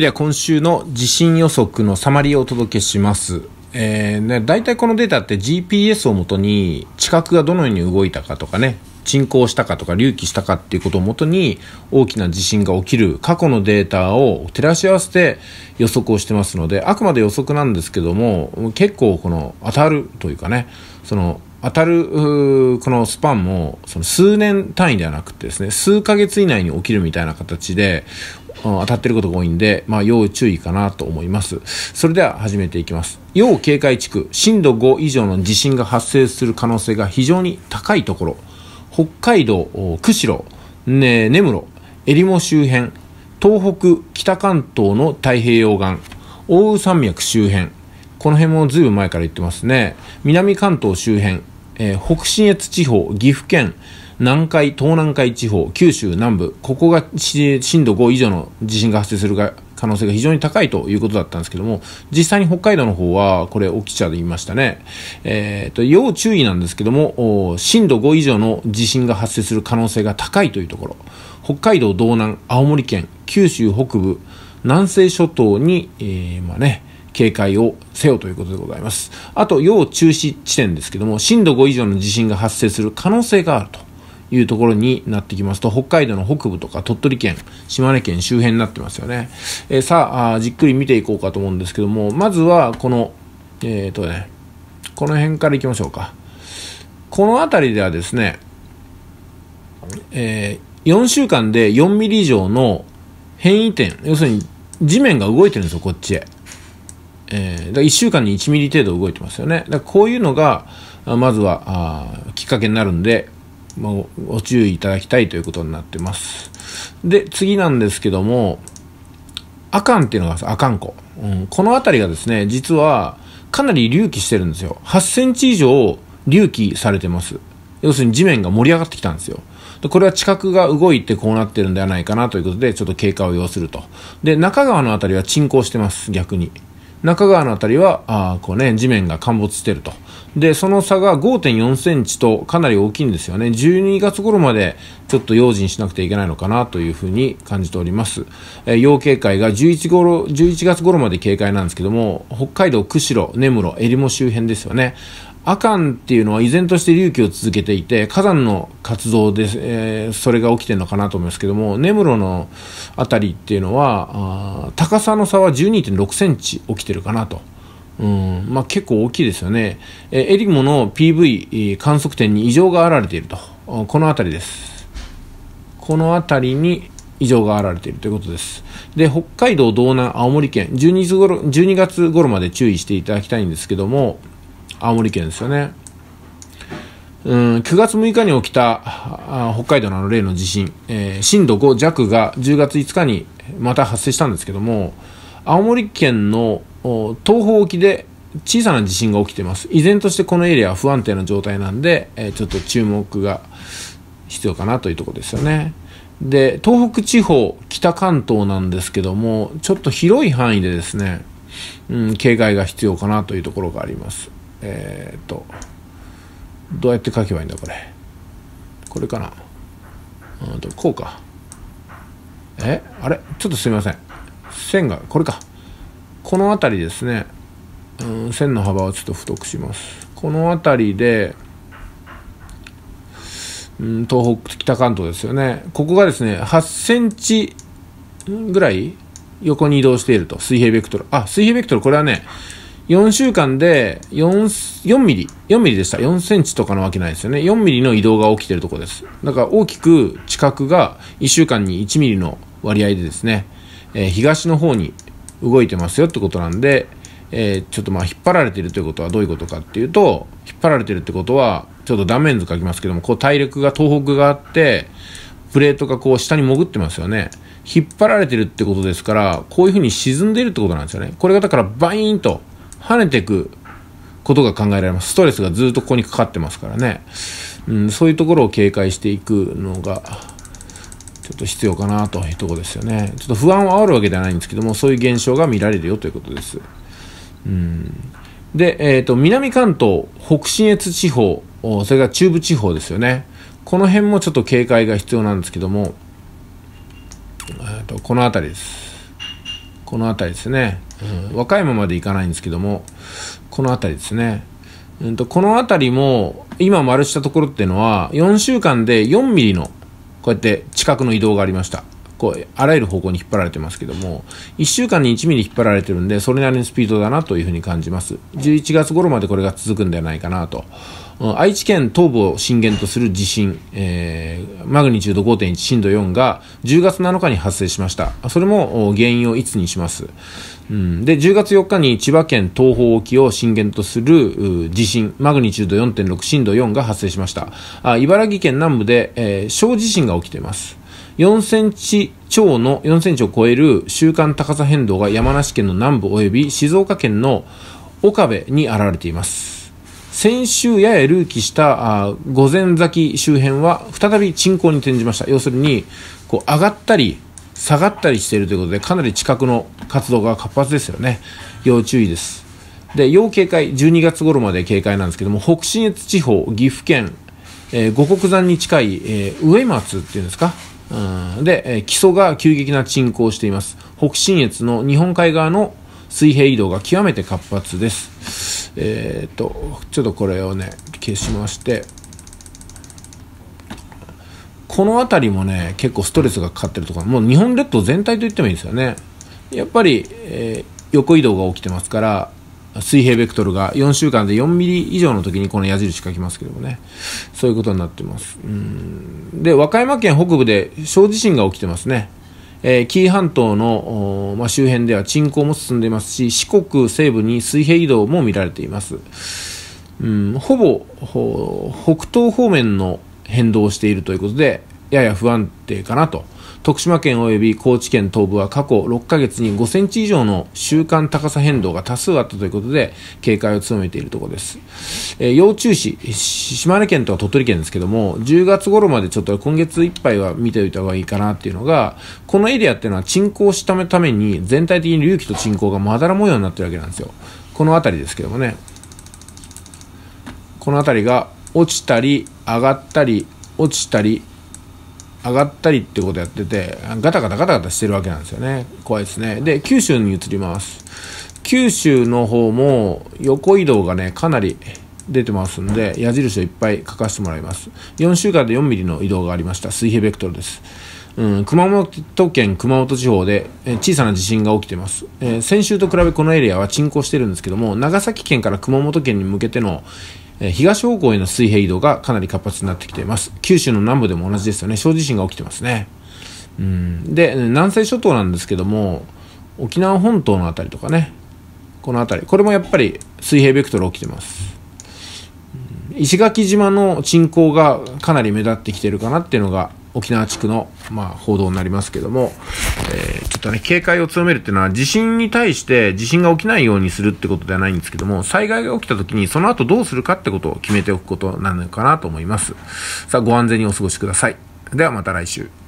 では今週の地震予測のサマリーをお届けします。えー、ね、大体このデータって GPS をもとに地殻がどのように動いたかとかね、沈降したかとか隆起したかっていうことをもとに大きな地震が起きる過去のデータを照らし合わせて予測をしてますので、あくまで予測なんですけども、結構この当たるというかね、その当たるこのスパンもその数年単位ではなくてですね数ヶ月以内に起きるみたいな形で当たってることが多いんで、まあ、要注意かなと思います。それでは始めていきます。要警戒地区、震度5以上の地震が発生する可能性が非常に高いところ、北海道、釧路、ね、根室、えりも周辺、東北、北関東の太平洋岸、奥羽山脈周辺、この辺もずいぶん前から言ってますね。南関東周辺、えー、北信越地方、岐阜県、南海、東南海地方、九州南部、ここが震度5以上の地震が発生するが可能性が非常に高いということだったんですけども、実際に北海道の方は、これ、起きちゃいましたね。えっ、ー、と、要注意なんですけども、震度5以上の地震が発生する可能性が高いというところ、北海道道南、青森県、九州北部、南西諸島に、えー、まあね、警戒をせよということでございます。あと、要注視地点ですけども、震度5以上の地震が発生する可能性があると。いうところになってきますと、北海道の北部とか鳥取県、島根県周辺になってますよね。えー、さあじっくり見ていこうかと思うんですけども、まずはこの、えっ、ー、とね、この辺からいきましょうか。この辺りではですね、えー、4週間で4ミリ以上の変異点、要するに地面が動いてるんですよ、こっちへ。えー、だ1週間に1ミリ程度動いてますよね。だこういうのが、まずはあきっかけになるんで、もうご注意いただきたいということになってます。で、次なんですけども、アカンっていうのがアカン湖。うん、この辺りがですね、実はかなり隆起してるんですよ。8センチ以上隆起されてます。要するに地面が盛り上がってきたんですよ。でこれは地殻が動いてこうなってるんではないかなということで、ちょっと経過を要すると。で、中川の辺りは沈降してます、逆に。中川の辺りはあこう、ね、地面が陥没しているとでその差が5.4センチとかなり大きいんですよね12月頃までちょっと用心しなくてはいけないのかなというふうに感じております、えー、要警戒が 11, 頃11月頃まで警戒なんですけども北海道釧路根室えりも周辺ですよね阿寒っていうのは依然として隆起を続けていて火山の活動で、えー、それが起きてるのかなと思いますけども根室の辺りっていうのは高さの差は12.6センチ起きてるかなと。うんまあ、結構大きいですよね。えー、エリモの PV 観測点に異常があられていると。この辺りです。この辺りに異常があられているということです。で、北海道、道南、青森県、12月頃 ,12 月頃まで注意していただきたいんですけども、青森県ですよね。うん、9月6日に起きた北海道のあの例の地震、えー、震度5弱が10月5日にまた発生したんですけども青森県の東方沖で小さな地震が起きてます依然としてこのエリアは不安定な状態なんで、えー、ちょっと注目が必要かなというとこですよねで東北地方北関東なんですけどもちょっと広い範囲でですね、うん、警戒が必要かなというところがありますえー、っとどうやって書けばいいんだこれこれかなうんとこうかえあれちょっとすみません線がこれかこの辺りですね、うん、線の幅をちょっと太くしますこの辺りで、うん、東北北関東ですよねここがですね8センチぐらい横に移動していると水平ベクトルあ水平ベクトルこれはね4週間で4、4ミリ、4ミリでした。4センチとかのわけないですよね。4ミリの移動が起きてるとこです。だから大きく地殻が1週間に1ミリの割合でですね、えー、東の方に動いてますよってことなんで、えー、ちょっとまあ引っ張られてるということはどういうことかっていうと、引っ張られてるってことは、ちょっと断面図書きますけども、こう大陸が東北があって、プレートがこう下に潜ってますよね。引っ張られてるってことですから、こういうふうに沈んでるってことなんですよね。これがだからバイーンと跳ねていくことが考えられます。ストレスがずっとここにかかってますからね。うん、そういうところを警戒していくのが、ちょっと必要かなというとこですよね。ちょっと不安を煽るわけではないんですけども、そういう現象が見られるよということです。うん、で、えっ、ー、と、南関東、北信越地方、それから中部地方ですよね。この辺もちょっと警戒が必要なんですけども、えーとこの辺りです。この辺りですね、うん、和歌山まで行かないんですけどもこの辺りですね、うんと、この辺りも今丸したところっていうのは4週間で4ミリのこうやって近くの移動がありましたこうあらゆる方向に引っ張られてますけども1週間に1ミリ引っ張られてるんでそれなりのスピードだなというふうに感じます11月頃までこれが続くんではないかなと愛知県東部を震源とする地震、えー、マグニチュード5.1震度4が10月7日に発生しましたそれも原因をいつにします、うん、で10月4日に千葉県東方沖を震源とする地震マグニチュード4.6震度4が発生しましたあ茨城県南部で、えー、小地震が起きています4センチ超の4センチを超える週間高さ変動が山梨県の南部及び静岡県の岡部に現れています。先週やや隆起した御前崎周辺は再び沈降に転じました。要するに、こう上がったり下がったりしているということで、かなり近くの活動が活発ですよね。要注意です。で、要警戒、12月頃まで警戒なんですけども、北信越地方、岐阜県、えー、五穀山に近い、えー、上松っていうんですか、うん、で、えー、基礎が急激な沈降しています北信越の日本海側の水平移動が極めて活発ですえー、っとちょっとこれをね消しましてこの辺りもね結構ストレスがかかってるところもう日本列島全体と言ってもいいですよねやっぱり、えー、横移動が起きてますから水平ベクトルが4週間で4ミリ以上の時にこの矢印書きますけどもね、そういうことになってます。うんで、和歌山県北部で小地震が起きてますね。えー、紀伊半島の、まあ、周辺では沈降も進んでいますし、四国西部に水平移動も見られています。うん、ほぼ北東方面の変動をしているということで、やや不安定かなと。徳島県及び高知県東部は過去6ヶ月に5センチ以上の週間高さ変動が多数あったということで、警戒を強めているところです。えー、要注視、島根県とは鳥取県ですけども、10月頃までちょっと今月いっぱいは見ておいた方がいいかなっていうのが、このエリアっていうのは沈降したために全体的に隆起と沈降がまだら模様になってるわけなんですよ。この辺りですけどもね。この辺りが落ちたり上がったり落ちたり上がったりってことやっててガタガタガタガタしてるわけなんですよね怖いですねで九州に移ります九州の方も横移動がねかなり出てますんで矢印をいっぱい書かせてもらいます4週間で4ミリの移動がありました水平ベクトルですうん、熊本県熊本地方で、え小さな地震が起きています、えー、先週と比べこのエリアは沈降してるんですけども長崎県から熊本県に向けての、えー、東方向への水平移動がかなり活発になってきています九州の南部でも同じですよね小地震が起きてますね、うん、で南西諸島なんですけども沖縄本島の辺りとかねこの辺りこれもやっぱり水平ベクトル起きてます石垣島の沈降がかなり目立ってきてるかなっていうのが沖縄地区の、まあ、報道になりますけども、えー、ちょっとね、警戒を強めるっていうのは、地震に対して地震が起きないようにするってことではないんですけども、災害が起きた時にその後どうするかってことを決めておくことなのかなと思います。さあ、ご安全にお過ごしください。ではまた来週。